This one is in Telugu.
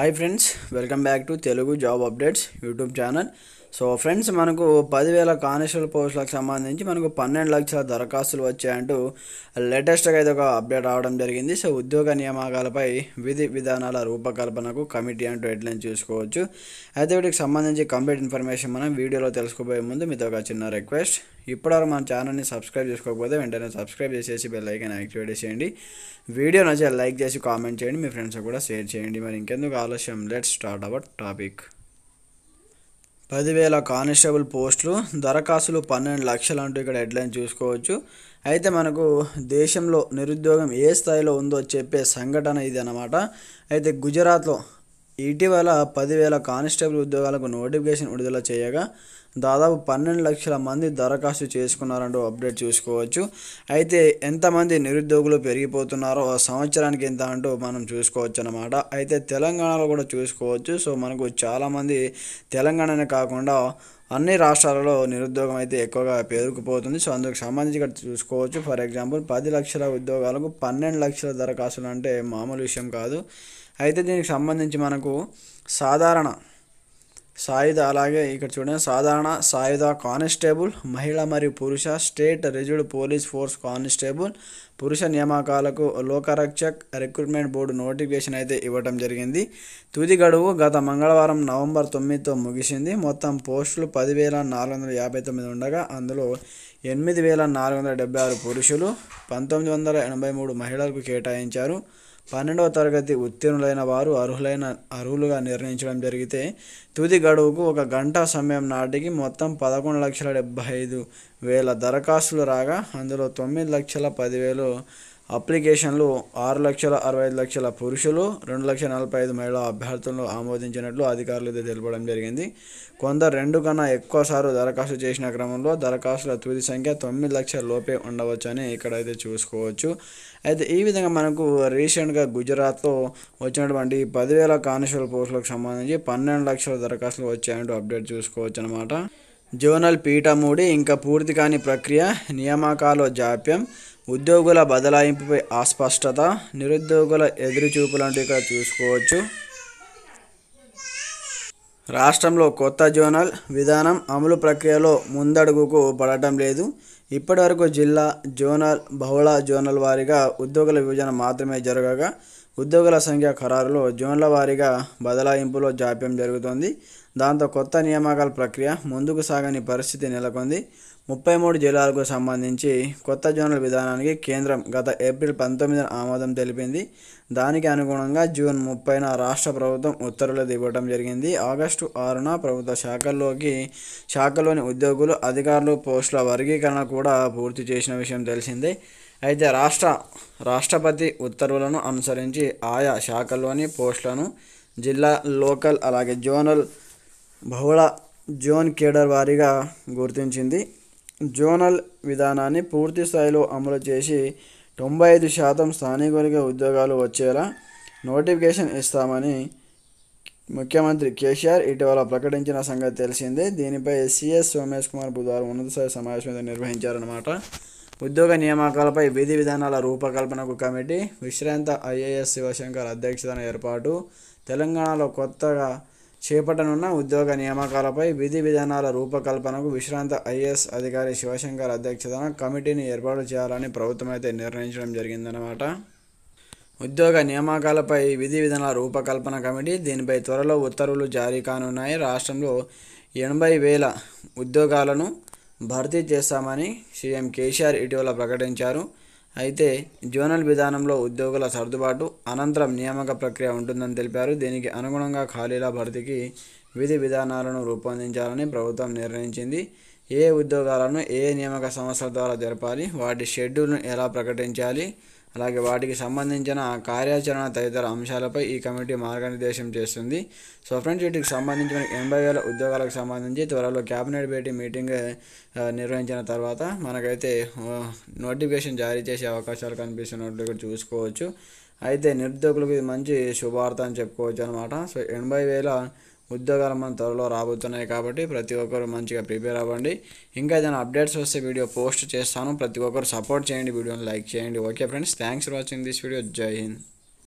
hi friends welcome back to Telugu job updates YouTube channel so friends మనకు పదివేల కానిస్టేబుల్ పోస్టులకు సంబంధించి మనకు పన్నెండు లక్షల దరఖాస్తులు వచ్చాయంటూ లేటెస్ట్గా అయితే ఒక అప్డేట్ రావడం జరిగింది సో ఉద్యోగ నియామకాలపై విధి విధానాల రూపకల్పనకు కమిటీ అంటూ హెడ్లైన్ చూసుకోవచ్చు అయితే వీటికి సంబంధించి కంప్లీట్ ఇన్ఫర్మేషన్ మనం వీడియోలో తెలుసుకోబోయే ముందు మీతో ఒక చిన్న రిక్వెస్ట్ ఇప్పటివరకు మన ఛానల్ని సబ్స్క్రైబ్ చేసుకోకపోతే వెంటనే సబ్స్క్రైబ్ చేసేసి బెల్ ఐకాన్ యాక్టివేట్ చేయండి వీడియో నచ్చితే లైక్ చేసి కామెంట్ చేయండి మీ ఫ్రెండ్స్ కూడా షేర్ చేయండి మరి ఇంకెందుకు ఆలస్యం లెట్ స్టార్ట్ అవర్ టాపిక్ పదివేల కానిస్టేబుల్ పోస్టులు దరఖాస్తులు పన్నెండు లక్షలు అంటూ ఇక్కడ హెడ్లైన్ చూసుకోవచ్చు అయితే మనకు దేశంలో నిరుద్యోగం ఏ స్థాయిలో ఉందో చెప్పే సంఘటన ఇది అన్నమాట అయితే గుజరాత్లో ఇటీవల పదివేల కానిస్టేబుల్ ఉద్యోగాలకు నోటిఫికేషన్ విడుదల చేయగా దాదాపు పన్నెండు లక్షల మంది దరఖాస్తు చేసుకున్నారంటూ అప్డేట్ చూసుకోవచ్చు అయితే ఎంతమంది నిరుద్యోగులు పెరిగిపోతున్నారో సంవత్సరానికి ఎంత అంటూ మనం చూసుకోవచ్చు అనమాట అయితే తెలంగాణలో కూడా చూసుకోవచ్చు సో మనకు చాలామంది తెలంగాణనే కాకుండా అన్ని రాష్ట్రాలలో నిరుద్యోగం అయితే ఎక్కువగా పేరుకుపోతుంది సో అందుకు సంబంధించి ఇక్కడ చూసుకోవచ్చు ఫర్ ఎగ్జాంపుల్ పది లక్షల ఉద్యోగాలకు పన్నెండు లక్షల దరఖాస్తులు అంటే మామూలు విషయం కాదు అయితే దీనికి సంబంధించి మనకు సాధారణ సాయుధ అలాగే ఇక్కడ చూడండి సాధారణ సాయుధ కానిస్టేబుల్ మహిళ మరియు పురుష state reserved police force constable పురుష నియామకాలకు లోకరక్షక్ రిక్రూట్మెంట్ బోర్డు నోటిఫికేషన్ అయితే ఇవ్వడం జరిగింది తుది గడువు గత మంగళవారం నవంబర్ తొమ్మిదితో ముగిసింది మొత్తం పోస్టులు పదివేల నాలుగు వందల యాభై తొమ్మిది ఉండగా అందులో ఎనిమిది వేల నాలుగు వందల డెబ్బై ఆరు పురుషులు పంతొమ్మిది వందల ఎనభై మూడు మహిళలకు కేటాయించారు పన్నెండవ తరగతి ఉత్తీర్ణులైన వారు అర్హులైన అర్హులుగా నిర్ణయించడం జరిగితే తుది గడువుకు ఒక గంట సమయం నాటికి మొత్తం పదకొండు లక్షల డెబ్బై ఐదు వేల దరఖాస్తులు రాగా అందులో తొమ్మిది లక్షల పదివేలు అప్లికేషన్లు ఆరు లక్షల అరవై ఐదు లక్షల పురుషులు రెండు లక్షల నలభై ఐదు మహిళా అభ్యర్థులను ఆమోదించినట్లు అధికారులు తెలపడం జరిగింది కొందరు రెండు కన్నా ఎక్కువసార్లు దరఖాస్తు చేసిన క్రమంలో దరఖాస్తుల తుది సంఖ్య తొమ్మిది లక్షల లోపే ఉండవచ్చని ఇక్కడైతే చూసుకోవచ్చు అయితే ఈ విధంగా మనకు రీసెంట్గా గుజరాత్లో వచ్చినటువంటి పదివేల కానిస్టేబుల్ పోస్టులకు సంబంధించి పన్నెండు లక్షల దరఖాస్తులు వచ్చాయంటూ అప్డేట్ చూసుకోవచ్చు అనమాట జోనల్ పీఠమూడి ఇంకా పూర్తి కాని ప్రక్రియ నియామకాలు జాప్యం ఉద్యోగుల బదలాయింపుపై అస్పష్టత నిరుద్యోగుల ఎదురుచూపు లాంటివి ఇక్కడ చూసుకోవచ్చు రాష్ట్రంలో కొత్త జోనల్ విధానం అమలు ప్రక్రియలో ముందడుగుకు పడటం లేదు ఇప్పటివరకు జిల్లా జోనల్ బహుళ జోనల్ వారీగా ఉద్యోగుల విభజన మాత్రమే జరగగా ఉద్యోగుల సంఖ్య ఖరారులో జోన్ల వారీగా బదలాయింపులో జాప్యం జరుగుతోంది దాంతో కొత్త నియామకాల ప్రక్రియ ముందుకు సాగని పరిస్థితి నెలకొంది ముప్పై మూడు జిల్లాలకు సంబంధించి కొత్త జోన్ల విధానానికి కేంద్రం గత ఏప్రిల్ పంతొమ్మిదిన ఆమోదం తెలిపింది దానికి అనుగుణంగా జూన్ ముప్పైన రాష్ట్ర ప్రభుత్వం ఉత్తర్వులు ఇవ్వడం జరిగింది ఆగస్టు ఆరున ప్రభుత్వ శాఖల్లోకి శాఖలోని ఉద్యోగులు అధికారులు పోస్టుల వర్గీకరణ కూడా పూర్తి చేసిన విషయం తెలిసిందే అయితే రాష్ట్ర రాష్ట్రపతి ఉత్తర్వులను అనుసరించి ఆయా శాఖల్లోని పోస్టులను జిల్లా లోకల్ అలాగే జోనల్ బహుళ జోన్ కేడర్ వారీగా గుర్తించింది జోనల్ విధానాన్ని పూర్తి స్థాయిలో అమలు చేసి తొంభై ఐదు శాతం స్థానికులకి ఉద్యోగాలు వచ్చేలా నోటిఫికేషన్ ఇస్తామని ముఖ్యమంత్రి కేసీఆర్ ఇటీవల ప్రకటించిన సంగతి తెలిసిందే దీనిపై సీఎస్ సోమేష్ కుమార్ బుధవారం స్థాయి సమావేశం నిర్వహించారన్నమాట ఉద్యోగ నియామకాలపై విధి విధానాల రూపకల్పనకు కమిటీ విశ్రాంత ఐఏఎస్ శివశంకర్ అధ్యక్షతన ఏర్పాటు తెలంగాణలో కొత్తగా చేపట్టనున్న ఉద్యోగ నియామకాలపై విధి విధానాల రూపకల్పనకు విశ్రాంత ఐఏఎస్ అధికారి శివశంకర్ అధ్యక్షతన కమిటీని ఏర్పాటు చేయాలని ప్రభుత్వం అయితే నిర్ణయించడం జరిగిందన్నమాట ఉద్యోగ నియామకాలపై విధి విధానాల రూపకల్పన కమిటీ దీనిపై త్వరలో ఉత్తర్వులు జారీ కానున్నాయి రాష్ట్రంలో ఎనభై వేల ఉద్యోగాలను భర్తీ చేస్తామని సీఎం కేసీఆర్ ఇటీవల ప్రకటించారు అయితే జోనల్ విధానంలో ఉద్యోగుల సర్దుబాటు అనంతరం నియామక ప్రక్రియ ఉంటుందని తెలిపారు దీనికి అనుగుణంగా ఖాళీల భర్తీకి విధి విధానాలను రూపొందించాలని ప్రభుత్వం నిర్ణయించింది ఏ ఉద్యోగాలను ఏ నియామక సంస్థల ద్వారా జరపాలి వాటి షెడ్యూల్ను ఎలా ప్రకటించాలి అలాగే వాటికి సంబంధించిన కార్యాచరణ తదితర అంశాలపై ఈ కమిటీ మార్గనిర్దేశం చేస్తుంది సో ఫ్రెండ్స్ వీటికి సంబంధించిన ఎనభై వేల ఉద్యోగాలకు సంబంధించి త్వరలో క్యాబినెట్ భేటీ మీటింగ్ నిర్వహించిన తర్వాత మనకైతే నోటిఫికేషన్ జారీ చేసే అవకాశాలు కనిపిస్తున్నట్లు ఇక్కడ చూసుకోవచ్చు అయితే నిరుద్యోగులకు ఇది మంచి శుభార్త అని చెప్పుకోవచ్చు అనమాట సో ఎనభై వేల ఉద్యోగాలు మన త్వరలో రాబోతున్నాయి కాబట్టి ప్రతి ఒక్కరు మంచిగా ప్రిపేర్ అవ్వండి ఇంకా ఏదైనా అప్డేట్స్ వస్తే వీడియో పోస్ట్ చేస్తాను ప్రతి ఒక్కరు సపోర్ట్ చేయండి వీడియోని లైక్ చేయండి okay friends thanks for watching this video జై హింద్